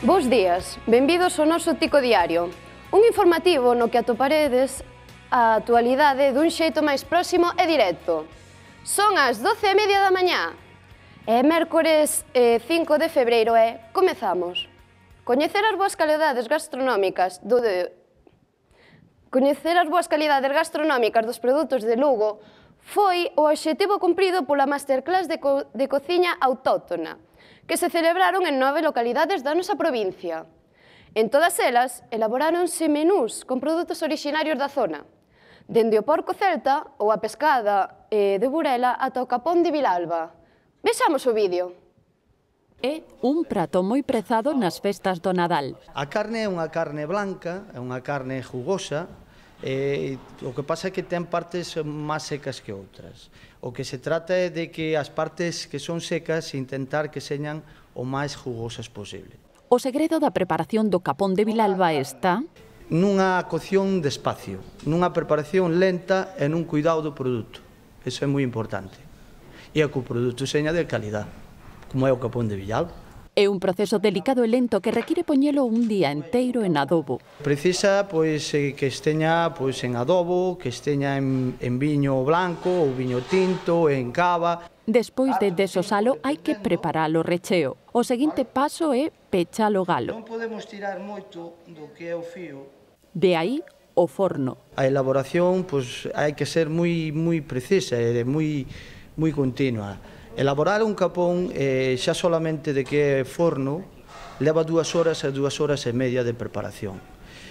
Bos días, benvidos ao noso Tico Diario, un informativo no que atoparedes a actualidade dun xeito máis próximo e directo. Son as doce e media da mañá, é mércores 5 de febreiro e comezamos. Coñecer as boas calidades gastronómicas do de... Coñecer as boas calidades gastronómicas dos produtos de Lugo foi o obxectivo cumprido pola Masterclass de, co... de Cociña Autóctona, que se celebraron en nove localidades da nosa provincia. En todas elas elaboráronse menús con produtos orixinarios da zona, dende o porco celta ou a pescada eh, de Burela ata o capón de Vilalba. Vexamos o vídeo. É un prato moi prezado nas festas do Nadal. A carne é unha carne blanca, é unha carne jugosa, Eh, o que pasa é que ten partes máis secas que outras. O que se trata é de que as partes que son secas intentar que señan o máis jugosas posible. O segredo da preparación do capón de Vilalba está nunha cocción despacio, nunha preparación lenta e nun cuidado do produto. Eso é moi importante. E é que o produto seña de calidad, como é o capón de Villalba. É un proceso delicado e lento que require poñelo un día enteiro en adobo. Precisa pois eh, que esteña pois en adobo, que esteña en, en viño blanco ou viño tinto, en cava. Despois de desosalo hai que preparar o recheo. O seguinte paso é pechar o galo. Non podemos tirar moito do que é o fío. De aí o forno. A elaboración pois hai que ser moi moi precisa e moi moi continua Elaborar un capón eh, xa solamente de que é forno leva dúas horas a dúas horas e media de preparación.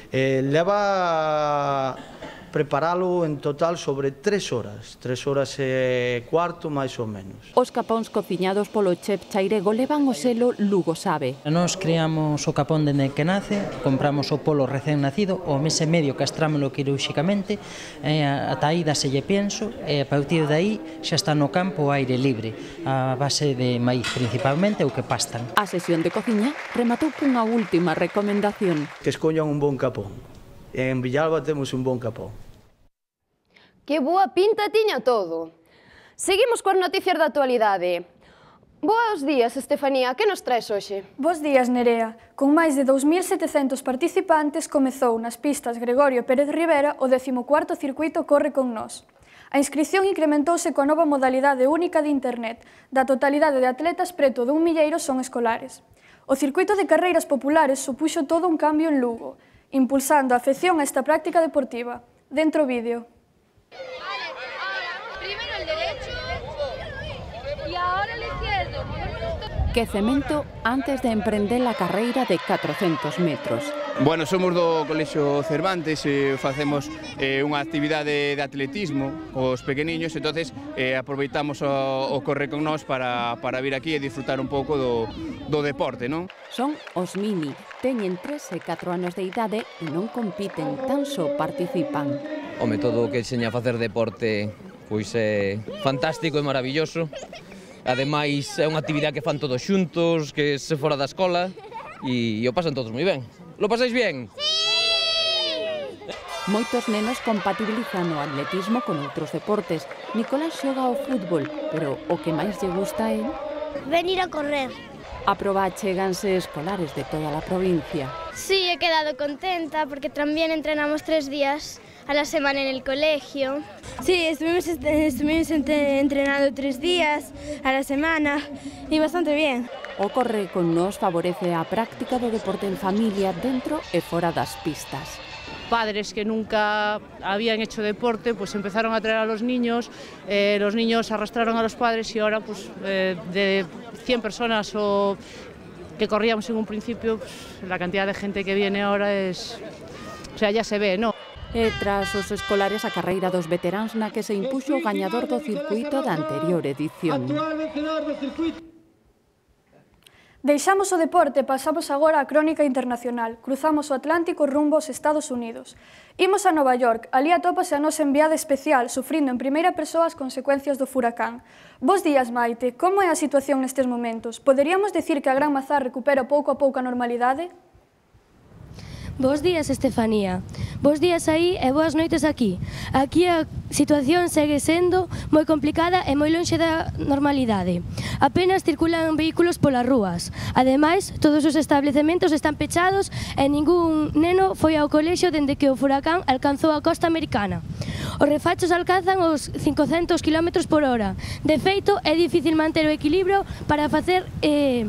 Eh, leva preparalo en total sobre tres horas, tres horas e cuarto máis ou menos. Os capóns cociñados polo chef Chairego levan o selo Lugo Sabe. Nos criamos o capón dende que nace, compramos o polo recén nacido, o mes e medio castrámelo quirúxicamente, eh, ata aí daselle pienso, e a partir de aí xa está no campo o aire libre, a base de maíz principalmente o que pastan. A sesión de cociña rematou cunha última recomendación. Que escoñan un bon capón. En Villalba temos un bon capón. Que boa pinta tiña todo. Seguimos coas noticias da actualidade. Boas días, Estefanía. Que nos traes hoxe? Bos días, Nerea. Con máis de 2.700 participantes comezou nas pistas Gregorio Pérez Rivera o 14º circuito Corre con nós. A inscripción incrementouse coa nova modalidade única de Internet. Da totalidade de atletas, preto dun milleiro son escolares. O circuito de carreiras populares supuxo todo un cambio en Lugo, impulsando a afección a esta práctica deportiva. Dentro vídeo. que cemento antes de emprender a carreira de 400 metros. Bueno, somos do Colexo Cervantes e eh, facemos eh, unha actividade de atletismo os pequeniños, entonces eh, aproveitamos o, o corre con nós para, para vir aquí e disfrutar un pouco do, do deporte, non? Son os mini, teñen 3 e 4 anos de idade e non compiten, tan só participan. O método que enseña a facer deporte pois é fantástico e maravilloso Ademais, é unha actividade que fan todos xuntos, que se fora da escola, e, e o pasan todos moi ben. Lo pasáis bien? Sí! Moitos nenos compatibilizan o atletismo con outros deportes. Nicolás xoga ao fútbol, pero o que máis lle gusta é... Venir a correr. A proba cheganse escolares de toda a provincia. Sí, he quedado contenta porque tamén entrenamos tres días a la semana en el colegio. Sí, estuvimos, estuvimos entrenando tres días a la semana y bastante bien. O corre con nos favorece a práctica de deporte en familia dentro e de das pistas. padres que nunca habían hecho deporte, pues empezaron a traer a los niños, eh, los niños arrastraron a los padres y ahora pues eh, de 100 personas o que corríamos en un principio, pues, la cantidad de gente que viene ahora es... O sea, ya se ve, ¿no? e tras os escolares a carreira dos veteráns na que se impuxo o gañador do circuito da anterior edición. Deixamos o deporte e pasamos agora á crónica internacional. Cruzamos o Atlántico rumbo aos Estados Unidos. Imos a Nova York. Ali atópase a nosa enviada especial, sufrindo en primeira persoa as consecuencias do furacán. Bos días, Maite. Como é a situación nestes momentos? Poderíamos decir que a Gran Mazar recupera pouco a pouco a normalidade? Bos días, Estefanía. Bos días aí e boas noites aquí. Aquí a situación segue sendo moi complicada e moi lonxe da normalidade. Apenas circulan vehículos polas rúas. Ademais, todos os establecementos están pechados e ningún neno foi ao colexio dende que o furacán alcanzou a costa americana. Os refachos alcanzan os 500 km por hora. De feito, é difícil manter o equilibrio para facer eh,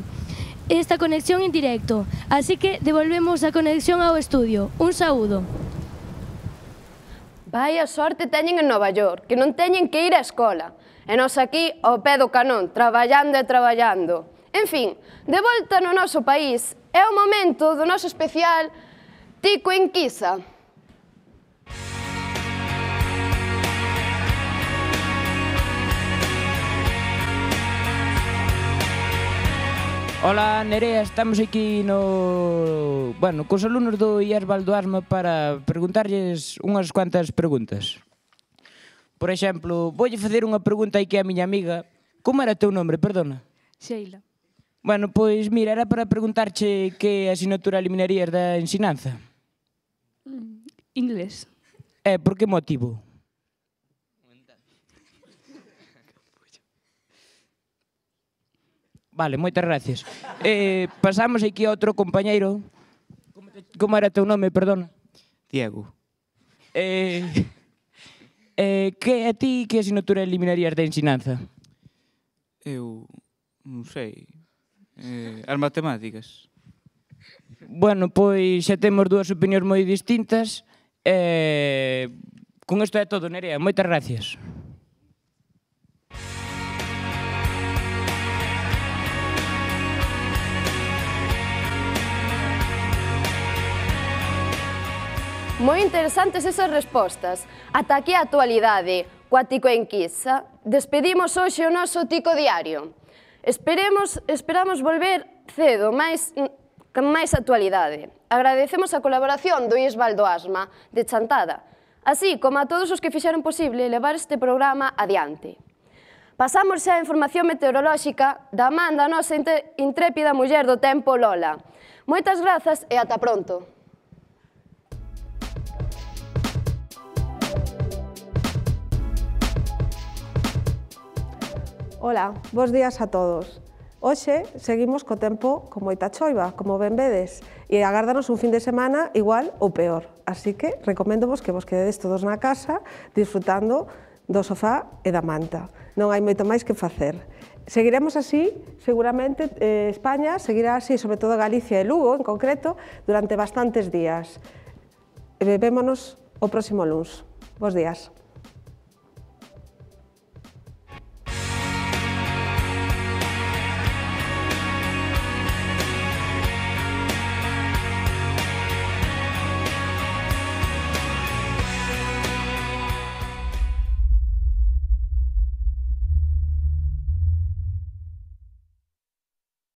esta conexión en directo. Así que devolvemos a conexión ao estudio. Un saúdo. Vai a sorte teñen en Nova York, que non teñen que ir á escola. E nos aquí, ao pé do canón, traballando e traballando. En fin, de volta no noso país, é o momento do noso especial Tico Inquisa. Ola, Nerea, estamos aquí no... Bueno, cos alumnos do IAS Valdoarma para preguntarlles unhas cuantas preguntas. Por exemplo, voulle facer unha pregunta aquí a miña amiga. Como era teu nome, perdona? Sheila. Bueno, pois mira, era para preguntarche que asignatura eliminarías da ensinanza. Mm, inglés. Eh, por que motivo? Vale, moitas gracias. Eh, pasamos aquí a outro compañeiro. Como, como era teu nome, perdona? Diego. Eh, eh, que a ti que asignatura eliminarías da ensinanza? Eu non sei. Eh, as matemáticas. Bueno, pois xa temos dúas opinións moi distintas. Eh, con isto é todo, Nerea. Moitas gracias. Moi interesantes esas respostas. Ata aquí a actualidade, coa Tico Enquisa. Despedimos hoxe o noso Tico Diario. Esperemos, esperamos volver cedo, máis máis actualidade. Agradecemos a colaboración do Isbaldo Asma, de Chantada, así como a todos os que fixeron posible levar este programa adiante. Pasamos xa a información meteorolóxica da man da nosa intrépida muller do tempo Lola. Moitas grazas e ata pronto. Hola, buenos días a todos. Hoy seguimos con tempo como moita como Benvedes y e agárdanos un fin de semana igual o peor. Así que recomiendo vos que vos quedéis todos la casa disfrutando do sofá e da manta. No hay moito máis que hacer. Seguiremos así, seguramente eh, España seguirá así, sobre todo Galicia y e Lugo en concreto, durante bastantes días. vémonos e o próximo lunes. Bos días.